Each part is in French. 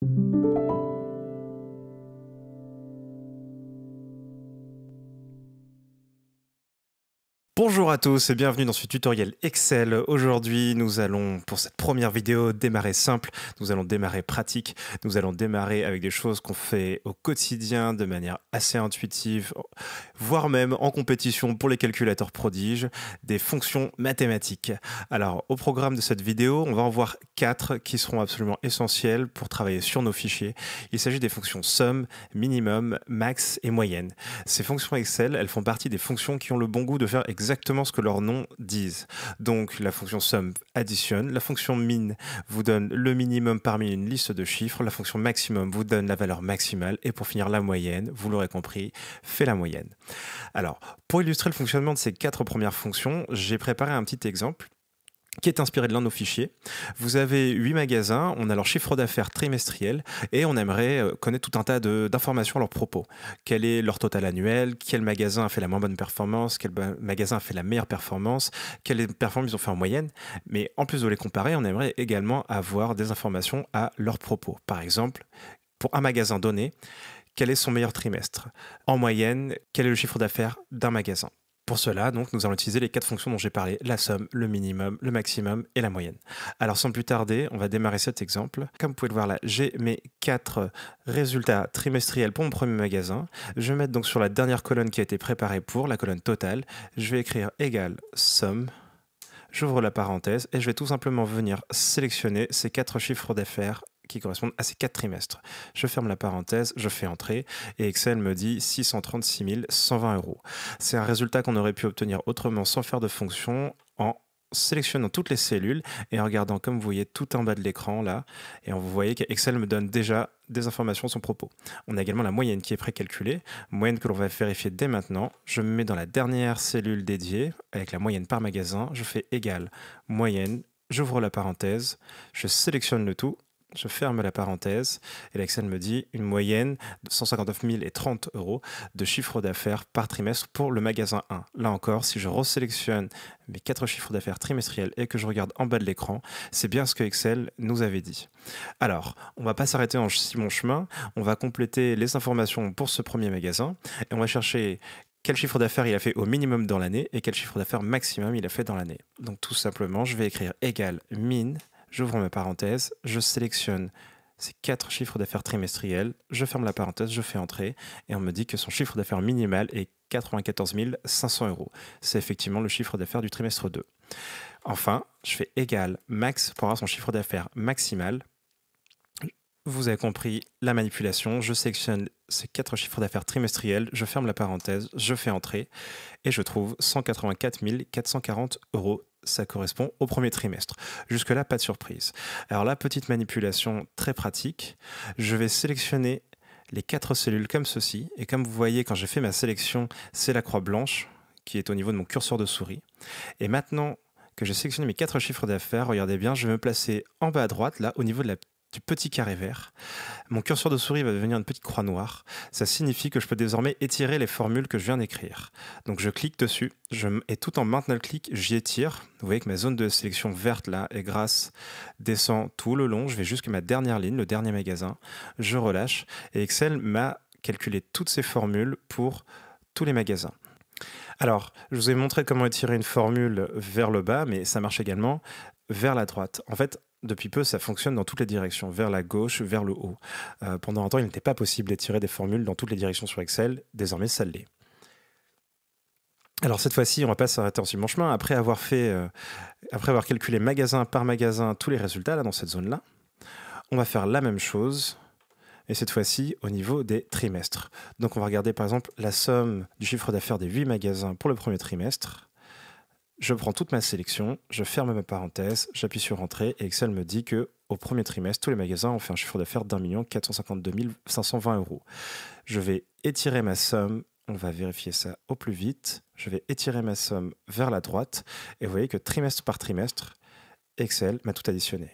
thank you Bonjour à tous et bienvenue dans ce tutoriel Excel. Aujourd'hui, nous allons, pour cette première vidéo, démarrer simple, nous allons démarrer pratique, nous allons démarrer avec des choses qu'on fait au quotidien de manière assez intuitive, voire même en compétition pour les calculateurs prodiges, des fonctions mathématiques. Alors, au programme de cette vidéo, on va en voir quatre qui seront absolument essentielles pour travailler sur nos fichiers. Il s'agit des fonctions somme, minimum, max et moyenne. Ces fonctions Excel, elles font partie des fonctions qui ont le bon goût de faire exactement ce que leurs noms disent. Donc la fonction sum additionne, la fonction min vous donne le minimum parmi une liste de chiffres, la fonction maximum vous donne la valeur maximale, et pour finir la moyenne, vous l'aurez compris, fait la moyenne. Alors, pour illustrer le fonctionnement de ces quatre premières fonctions, j'ai préparé un petit exemple qui est inspiré de l'un de nos fichiers. Vous avez huit magasins, on a leur chiffre d'affaires trimestriel et on aimerait euh, connaître tout un tas d'informations à leurs propos. Quel est leur total annuel Quel magasin a fait la moins bonne performance Quel magasin a fait la meilleure performance Quelles performances ils ont fait en moyenne Mais en plus de les comparer, on aimerait également avoir des informations à leurs propos. Par exemple, pour un magasin donné, quel est son meilleur trimestre En moyenne, quel est le chiffre d'affaires d'un magasin pour cela, donc, nous allons utiliser les quatre fonctions dont j'ai parlé, la somme, le minimum, le maximum et la moyenne. Alors sans plus tarder, on va démarrer cet exemple. Comme vous pouvez le voir là, j'ai mes quatre résultats trimestriels pour mon premier magasin. Je vais mettre donc sur la dernière colonne qui a été préparée pour, la colonne totale, je vais écrire égale somme j'ouvre la parenthèse et je vais tout simplement venir sélectionner ces quatre chiffres d'affaires qui correspondent à ces quatre trimestres. Je ferme la parenthèse, je fais entrer, et Excel me dit 636 120 euros. C'est un résultat qu'on aurait pu obtenir autrement sans faire de fonction en sélectionnant toutes les cellules et en regardant comme vous voyez tout en bas de l'écran là et vous voyez qu'Excel me donne déjà des informations son propos. On a également la moyenne qui est précalculée, moyenne que l'on va vérifier dès maintenant. Je me mets dans la dernière cellule dédiée avec la moyenne par magasin, je fais égal moyenne, j'ouvre la parenthèse, je sélectionne le tout je ferme la parenthèse. Et l'Excel me dit une moyenne de 159 030 euros de chiffre d'affaires par trimestre pour le magasin 1. Là encore, si je resélectionne mes quatre chiffres d'affaires trimestriels et que je regarde en bas de l'écran, c'est bien ce que Excel nous avait dit. Alors, on va pas s'arrêter en si chemin. On va compléter les informations pour ce premier magasin et on va chercher quel chiffre d'affaires il a fait au minimum dans l'année et quel chiffre d'affaires maximum il a fait dans l'année. Donc tout simplement, je vais écrire égal min J'ouvre ma parenthèse, je sélectionne ces quatre chiffres d'affaires trimestriels, je ferme la parenthèse, je fais entrer, et on me dit que son chiffre d'affaires minimal est 94 500 euros. C'est effectivement le chiffre d'affaires du trimestre 2. Enfin, je fais égal max pour avoir son chiffre d'affaires maximal. Vous avez compris la manipulation, je sélectionne ces quatre chiffres d'affaires trimestriels, je ferme la parenthèse, je fais entrer, et je trouve 184 440 euros ça correspond au premier trimestre. Jusque-là, pas de surprise. Alors là, petite manipulation très pratique. Je vais sélectionner les quatre cellules comme ceci. Et comme vous voyez, quand j'ai fait ma sélection, c'est la croix blanche qui est au niveau de mon curseur de souris. Et maintenant que j'ai sélectionné mes quatre chiffres d'affaires, regardez bien, je vais me placer en bas à droite, là, au niveau de la du petit carré vert. Mon curseur de souris va devenir une petite croix noire. Ça signifie que je peux désormais étirer les formules que je viens d'écrire. Donc je clique dessus je, et tout en maintenant le clic, j'y étire. Vous voyez que ma zone de sélection verte là est grasse, descend tout le long. Je vais jusqu'à ma dernière ligne, le dernier magasin. Je relâche et Excel m'a calculé toutes ces formules pour tous les magasins. Alors, je vous ai montré comment étirer une formule vers le bas, mais ça marche également vers la droite. En fait, depuis peu, ça fonctionne dans toutes les directions, vers la gauche, vers le haut. Euh, pendant un temps, il n'était pas possible d'étirer des formules dans toutes les directions sur Excel. Désormais, ça l'est. Alors cette fois-ci, on va pas s'arrêter en suivant chemin. Après avoir fait, euh, après avoir calculé magasin par magasin tous les résultats là, dans cette zone-là, on va faire la même chose et cette fois-ci au niveau des trimestres. Donc on va regarder par exemple la somme du chiffre d'affaires des 8 magasins pour le premier trimestre je prends toute ma sélection, je ferme ma parenthèse, j'appuie sur Entrée et Excel me dit que au premier trimestre, tous les magasins ont fait un chiffre d'affaires d'un million 452 520 euros. Je vais étirer ma somme, on va vérifier ça au plus vite. Je vais étirer ma somme vers la droite et vous voyez que trimestre par trimestre, Excel m'a tout additionné.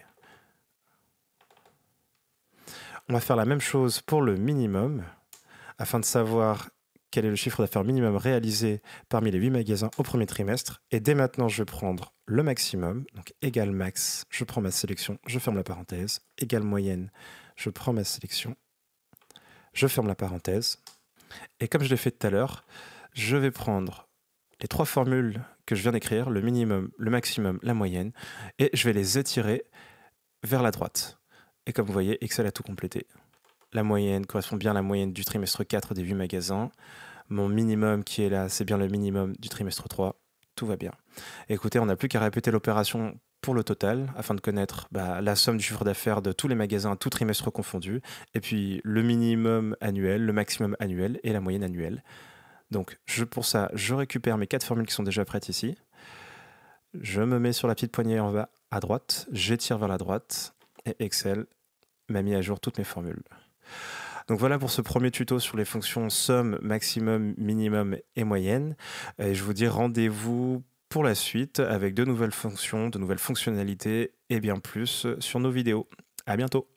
On va faire la même chose pour le minimum afin de savoir quel est le chiffre d'affaires minimum réalisé parmi les 8 magasins au premier trimestre. Et dès maintenant, je vais prendre le maximum, donc égal max, je prends ma sélection, je ferme la parenthèse, égal moyenne, je prends ma sélection, je ferme la parenthèse. Et comme je l'ai fait tout à l'heure, je vais prendre les trois formules que je viens d'écrire, le minimum, le maximum, la moyenne, et je vais les étirer vers la droite. Et comme vous voyez, Excel a tout complété la moyenne, correspond bien à la moyenne du trimestre 4 des 8 magasins. Mon minimum qui est là, c'est bien le minimum du trimestre 3. Tout va bien. écoutez, on n'a plus qu'à répéter l'opération pour le total afin de connaître bah, la somme du chiffre d'affaires de tous les magasins, tout trimestre confondu, et puis le minimum annuel, le maximum annuel et la moyenne annuelle. Donc je, pour ça, je récupère mes quatre formules qui sont déjà prêtes ici. Je me mets sur la petite poignée en bas à droite, j'étire vers la droite et Excel m'a mis à jour toutes mes formules. Donc voilà pour ce premier tuto sur les fonctions somme, maximum, minimum et moyenne. Et je vous dis rendez-vous pour la suite avec de nouvelles fonctions, de nouvelles fonctionnalités et bien plus sur nos vidéos. À bientôt